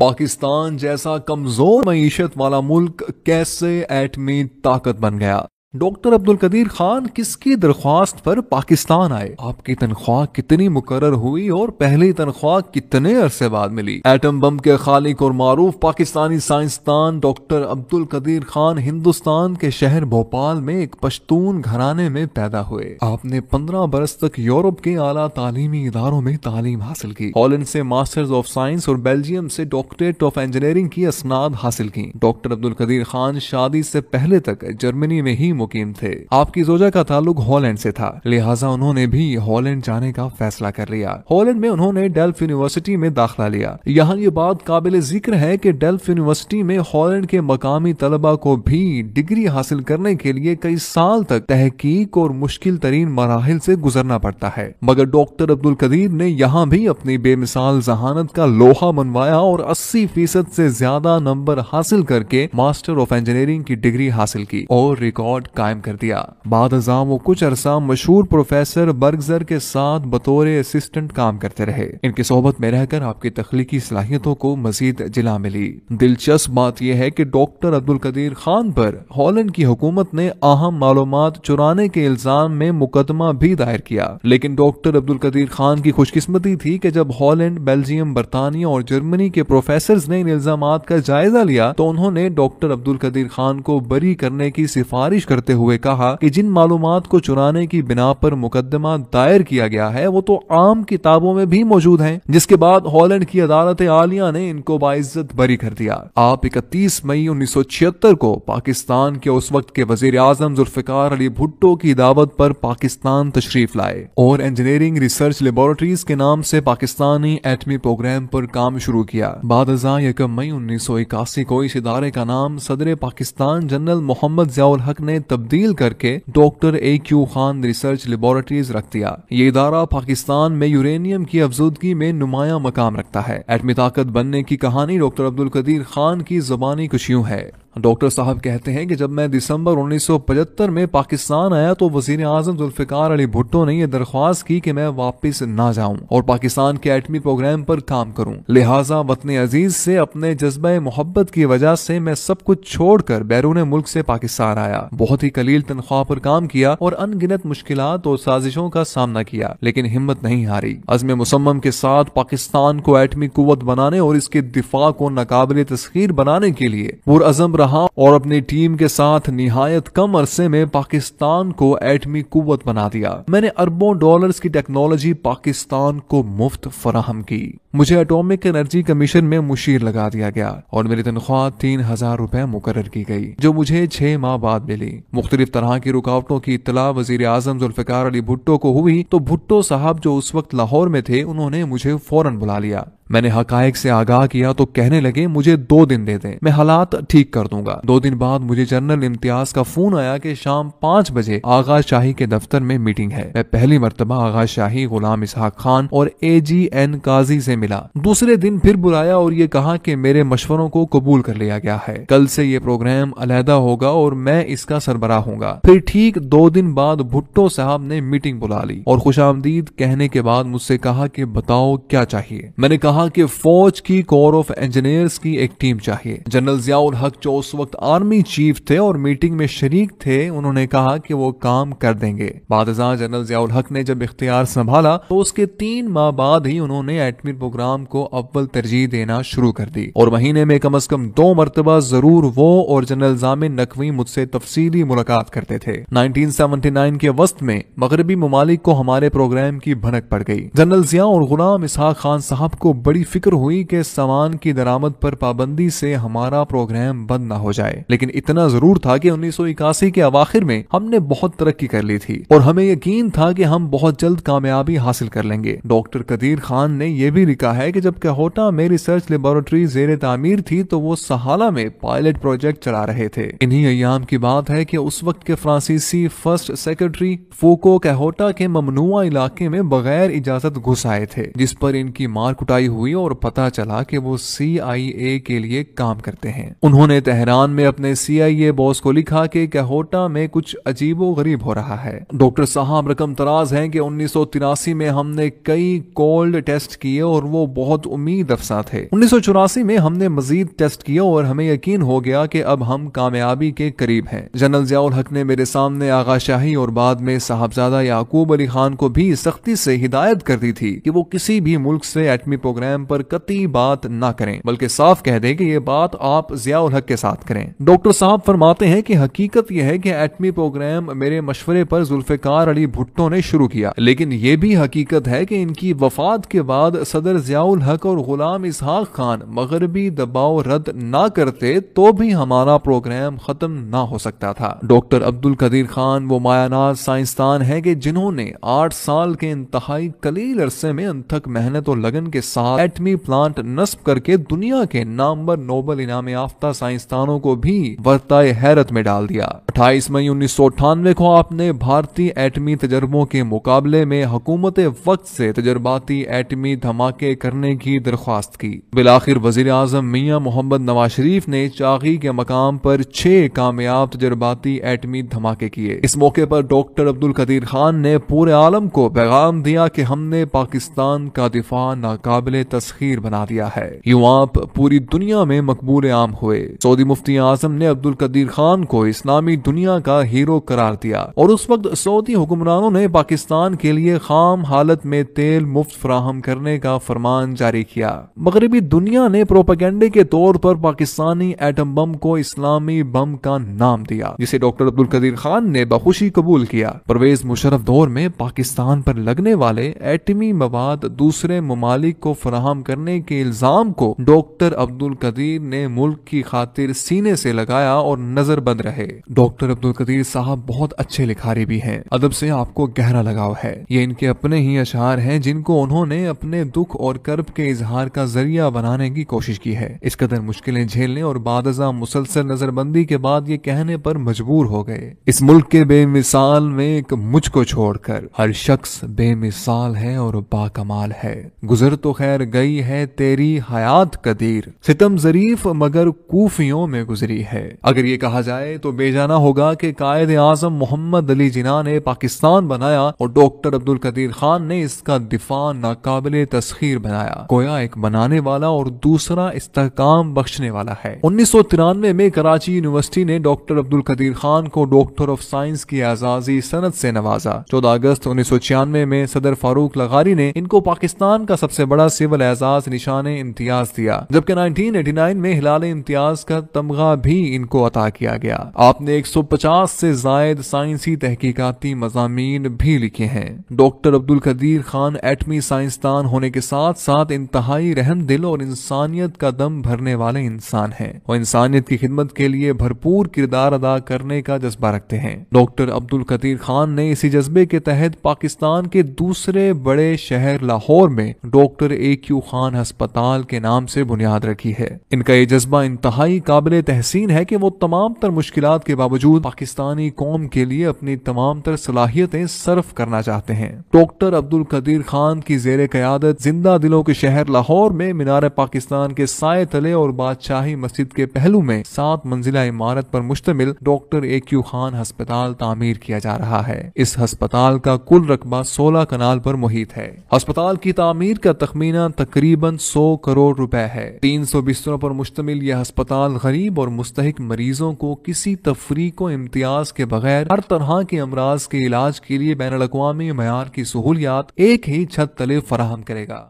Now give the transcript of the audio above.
पाकिस्तान जैसा कमजोर मीशत वाला मुल्क कैसे एटमी ताकत बन गया डॉक्टर अब्दुल कदीर खान किसकी दरख्वास्त पर पाकिस्तान आए आपकी तनख्वाह कितनी मुकर हुई और पहली तनख्वाह कितने अरसे बाद मिली एटम बम के खालिक और मारूफ पाकिस्तानी साइंसदान डॉक्टर अब्दुल कदीर खान हिंदुस्तान के शहर भोपाल में एक पश्तून घराने में पैदा हुए आपने पंद्रह बरस तक यूरोप के आला तालीमी इदारों में तालीम हासिल की हॉलैंड से मास्टर्स ऑफ साइंस और बेल्जियम से डॉक्टरेट ऑफ इंजीनियरिंग की असनाद हासिल की डॉक्टर अब्दुल कदीर खान शादी से पहले तक जर्मनी में ही शौकीन थे आपकी जोजा का ताल्लुक हॉलैंड से था लिहाजा उन्होंने भी हॉलैंड जाने का फैसला कर लिया हॉलैंड में उन्होंने डेल्फ यूनिवर्सिटी में दाखिला लिया यहाँ ये बात काबिल जिक्र है की डेल्फ यूनिवर्सिटी में हॉलैंड के मकामी तलबा को भी डिग्री हासिल करने के लिए कई साल तक तहकीक और मुश्किल तरीन मराहल ऐसी गुजरना पड़ता है मगर डॉक्टर अब्दुल कदीर ने यहाँ भी अपनी बेमिसाल जहानत का लोहा मनवाया और अस्सी फीसद ऐसी ज्यादा नंबर हासिल करके मास्टर ऑफ इंजीनियरिंग की डिग्री हासिल की और रिकॉर्ड रिकॉर्ड कायम कर दिया बाद अजाम वो कुछ अरसा मशहूर प्रोफेसर बर्गजर के साथ बतौर असिस्टेंट काम करते रहे इनकी सोहबत में रहकर आपकी तख्लीकी सलाहियतों को मजीद जिला मिली दिलचस्प बात यह है कि डॉक्टर अब्दुल कदीर खान पर हॉलैंड की हुकूमत ने अहम मालूम चुराने के इल्जाम में मुकदमा भी दायर किया लेकिन डॉक्टर अब्दुल कदीर खान की खुशकिस्मती थी कि जब हॉलैंड बेल्जियम बरतानिया और जर्मनी के प्रोफेसर ने इन इल्जाम का जायजा लिया तो उन्होंने डॉक्टर अब्दुल कदीर खान को बरी करने की सिफारिश कर करते हुए कहा कि जिन मालूम को चुराने की बिना पर मुकदमा दायर किया गया है वो तो आम किताबों में भी मौजूद हैं जिसके बाद हॉलैंड की अदालत आलिया ने इनको बाइज्जत बरी कर दिया आप इकतीस मई उन्नीस को पाकिस्तान के उस वक्त के वजीर आजम जुल्फिकार अली भुट्टो की दावत पर पाकिस्तान तशरीफ लाए और इंजीनियरिंग रिसर्च लेबोरेटरीज के नाम से पाकिस्तानी एटमी प्रोग्राम पर काम शुरू किया बाद यकम मई उन्नीस को इस इदारे का नाम सदर पाकिस्तान जनरल मोहम्मद जयाल हक ने तब्दील करके doctor A Q Khan research laboratories रख दिया ये इदारा पाकिस्तान में यूरेनियम की अफजूदगी में नुमाया मकाम रखता है एटमी ताकत बनने की कहानी डॉक्टर अब्दुल कदीर खान की जबानी कुछ है डॉक्टर साहब कहते हैं कि जब मैं दिसंबर 1975 में पाकिस्तान आया तो वजीर आजम जुल्फिकार अली भुट्टो ने यह दरख्वास्त की कि मैं वापस ना जाऊं और पाकिस्तान के एटमी प्रोग्राम पर काम करूं लिहाजा वतन अजीज से अपने जज्बे मोहब्बत की वजह से मैं सब कुछ छोड़कर बैरून मुल्क से पाकिस्तान आया बहुत बहुत ही कलील तनख्वाह पर काम किया और अनगिनत मुश्किल और साजिशों का सामना किया लेकिन हिम्मत नहीं हारी अजम मुसम्म के साथ पाकिस्तान को एटमी कुत बनाने और इसके दिफा को नाकबले तस्खीर बनाने के लिए पुरजम रहा और अपनी टीम के साथ निहायत कम अरसे में पाकिस्तान को एटमी कुत बना दिया मैंने अरबों डॉलर की टेक्नोलॉजी पाकिस्तान को मुफ्त फराहम की मुझे अटोमिक एनर्जी कमीशन में मुशीर लगा दिया गया और मेरी तनख्वाह तीन हजार रूपए मुकर की गई जो मुझे छह माह बाद मिली मुख्तलिफ तरह की रुकावटों की इतला वजीर आजम जुल्फिकार अली भुट्टो को हुई तो भुट्टो साहब जो उस वक्त लाहौर में थे उन्होंने मुझे फौरन बुला लिया मैंने हकायक से आगाह किया तो कहने लगे मुझे दो दिन दे दें मैं हालात ठीक कर दूंगा दो दिन बाद मुझे जनरल इम्तियाज का फोन आया कि शाम पांच बजे आगाज शाही के दफ्तर में मीटिंग है मैं पहली मरतबा आगाज शाही गुलाम इसहाक खान और ए जी एन काजी से मिला दूसरे दिन फिर बुलाया और ये कहा कि मेरे मशवरों को कबूल कर लिया गया है कल से ये प्रोग्राम अलहदा होगा और मैं इसका सरबरा हूँ फिर ठीक दो दिन बाद भुट्टो साहब ने मीटिंग बुला ली और खुश कहने के बाद मुझसे कहा कि बताओ क्या चाहिए मैंने कहा कहा कि फौज की कोर ऑफ इंजीनियर्स की एक टीम चाहिए जनरल जियाउल हक जो उस वक्त आर्मी चीफ थे और मीटिंग में शरीक थे उन्होंने कहा कि वो काम कर देंगे बाद जनरल जियाउल हक ने जब इख्तियार संभाला तो उसके तीन माह बाद ही उन्होंने एटमी प्रोग्राम को अव्वल तरजीह देना शुरू कर दी और महीने में कम अज कम दो मरतबा जरूर वो और जनरल जामिन नकवी मुझसे तफसीली मुलाकात करते थे नाइन के वस्त में मगरबी ममालिक को हमारे प्रोग्राम की भनक पड़ गई जनरल जिया और गुलाम इसहाक खान साहब को बड़ी फिक्र हुई कि सामान की दरामद पर पाबंदी से हमारा प्रोग्राम बंद ना हो जाए लेकिन इतना जरूर था कि उन्नीस के आखिर में हमने बहुत तरक्की कर ली थी और हमें यकीन था कि हम बहुत जल्द कामयाबी हासिल कर लेंगे डॉक्टर कदीर खान ने यह भी लिखा है कि जब कहोटा में रिसर्च लेबोरेटरी जेर तामीर थी तो वो सहाला में पायलट प्रोजेक्ट चला रहे थे इन्हीं अयाम की बात है कि उस वक्त के फ्रांसीसी फर्स्ट सेक्रेटरी फोको कहोटा के ममनुआ इलाके में बगैर इजाजत घुस आए थे जिस पर इनकी मार कुटाई हुई हुई और पता चला कि वो सीआईए के लिए काम करते हैं उन्होंने तेहरान में अपने सीआईए बॉस को लिखा कि कहोटा में कुछ अजीबो गरीब हो रहा है डॉक्टर साहब रकम तराज हैं कि उन्नीस में हमने कई कोल्ड टेस्ट किए और वो बहुत उम्मीद अफसा थे उन्नीस में हमने मजीद टेस्ट किया और हमें यकीन हो गया कि अब हम कामयाबी के करीब हैं जनरल जियाउल हक ने मेरे सामने आगाशाही और बाद में साहबजादा याकूब अली खान को भी सख्ती से हिदायत कर दी थी कि वो किसी भी मुल्क से एटमी प्रोग्राम प्रोग्राम पर कतई बात ना करें बल्कि साफ कह दें कि ये बात आप जियाउल हक के साथ करें डॉक्टर साहब फरमाते हैं कि हकीकत यह है कि एटमी प्रोग्राम मेरे मशवरे पर जुल्फिकार अली भुट्टो ने शुरू किया लेकिन ये भी हकीकत है कि इनकी वफात के बाद सदर जियाउल हक और गुलाम इसहाक खान मगरबी दबाव रद्द ना करते तो भी हमारा प्रोग्राम खत्म ना हो सकता था डॉक्टर अब्दुल कदीर खान वो मायानाज साइंसदान है कि जिन्होंने आठ साल के इंतहाई कलील अरसे में अंथक मेहनत और लगन के साथ एटमी प्लांट नस्ब करके दुनिया के नामवर नोबल इनाम याफ्ता साइंसदानों को भी वर्ताए हैरत में डाल दिया अट्ठाईस मई उन्नीस को आपने भारतीय एटमी तजर्बों के मुकाबले में हुकूमत वक्त से तजर्बाती एटमी धमाके करने की दरख्वास्त की बिलाखिर वजीर अजम मियाँ मोहम्मद नवाज शरीफ ने चागी के मकाम पर छह कामयाब तजर्बाती एटमी धमाके किए इस मौके पर डॉक्टर अब्दुल कदीर खान ने पूरे आलम को पैगाम दिया कि हमने पाकिस्तान का दिफा नाकाबिल तस्खीर बना दिया है यू आप पूरी दुनिया में मकबूल आम हुए सऊदी मुफ्ती आजम ने अब्दुल कदीर खान को इस्लामी दुनिया का हीरो करार दिया और उस वक्त सऊदी हुक्मरानों ने पाकिस्तान के लिए खाम हालत में तेल मुफ्त फ्राहम करने का फरमान जारी किया मगरबी दुनिया ने प्रोपागेंडे के तौर पर पाकिस्तानी एटम बम को इस्लामी बम का नाम दिया जिसे डॉक्टर अब्दुल कदीर खान ने बखुशी कबूल किया परवेज मुशरफ दौर में पाकिस्तान पर लगने वाले एटमी मवाद दूसरे ममालिक को फराहम करने के इल्जाम को डॉक्टर अब्दुल कदीर ने मुल्क की खातिर सीने से लगाया और नजरबंद रहे डॉक्टर अब्दुल कदीर साहब बहुत अच्छे लिखारी भी हैं अदब से आपको गहरा लगाव है ये इनके अपने ही अशहार हैं जिनको उन्होंने अपने दुख और कर्ब के इजहार का जरिया बनाने की कोशिश की है इस कदर मुश्किलें झेलने और बादजा मुसलसल नजरबंदी के बाद ये कहने पर मजबूर हो गए इस मुल्क के बेमिसाल में एक मुझको छोड़कर हर शख्स बेमिसाल है और बाकमाल है गुजर तो खैर ठहर गई है तेरी हयात कदीर सितम जरीफ मगर कूफियों में गुजरी है अगर ये कहा जाए तो बेजाना होगा कि कायद आजम मोहम्मद अली जिना ने पाकिस्तान बनाया और डॉक्टर अब्दुल कदीर खान ने इसका दिफा नाकबिल तस्खीर बनाया गोया एक बनाने वाला और दूसरा इस्तेकाम बख्शने वाला है उन्नीस सौ तिरानवे में कराची यूनिवर्सिटी ने डॉक्टर अब्दुल कदीर खान को डॉक्टर ऑफ साइंस की आजादी सनत से नवाजा चौदह अगस्त उन्नीस सौ छियानवे में सदर फारूक लगारी ने इनको पाकिस्तान का सबसे बड़ा सिविल केवल एजाज निशान इम्तियाज दिया जबकि 1989 में हिलाल इम्तियाज का तमगा भी इनको अता किया गया आपने 150 से जायद साइंसी तहकीकती मजामी भी लिखे हैं डॉक्टर अब्दुल कदीर खान एटमी साइंसदान होने के साथ साथ इंतहाई रहम दिल और इंसानियत का दम भरने वाले इंसान है और इंसानियत की खिदमत के लिए भरपूर किरदार अदा करने का जज्बा रखते हैं डॉक्टर अब्दुल कदीर खान ने इसी जज्बे के तहत पाकिस्तान के दूसरे बड़े शहर लाहौर में डॉक्टर ए क्यू खान हस्पताल के नाम से बुनियाद रखी है इनका ये जज्बा इंतहाई काबिल तहसीन है कि वो तमाम तर मुश्किल के बावजूद पाकिस्तानी कौम के लिए अपनी तमाम तर सलाहियतें सर्फ करना चाहते हैं डॉक्टर अब्दुल कदीर खान की जेर क्यादत जिंदा दिलों के शहर लाहौर में मीनार पाकिस्तान के साय तले और बादशाही मस्जिद के पहलू में सात मंजिला इमारत पर मुश्तमिल डॉक्टर ए क्यू खान हस्पताल तामीर किया जा रहा है इस हस्पताल का कुल रकबा सोलह कनाल पर मुहित है अस्पताल की तामीर का तखमीना तकरीबन 100 करोड़ रुपए है 300 बिस्तरों पर मुश्तमिल यह अस्पताल गरीब और मुस्तक मरीजों को किसी तफरीक को इम्तियाज के बगैर हर तरह के अमराज के इलाज के लिए बैन अवी मैार की सहूलियात एक ही छत तले फराहम करेगा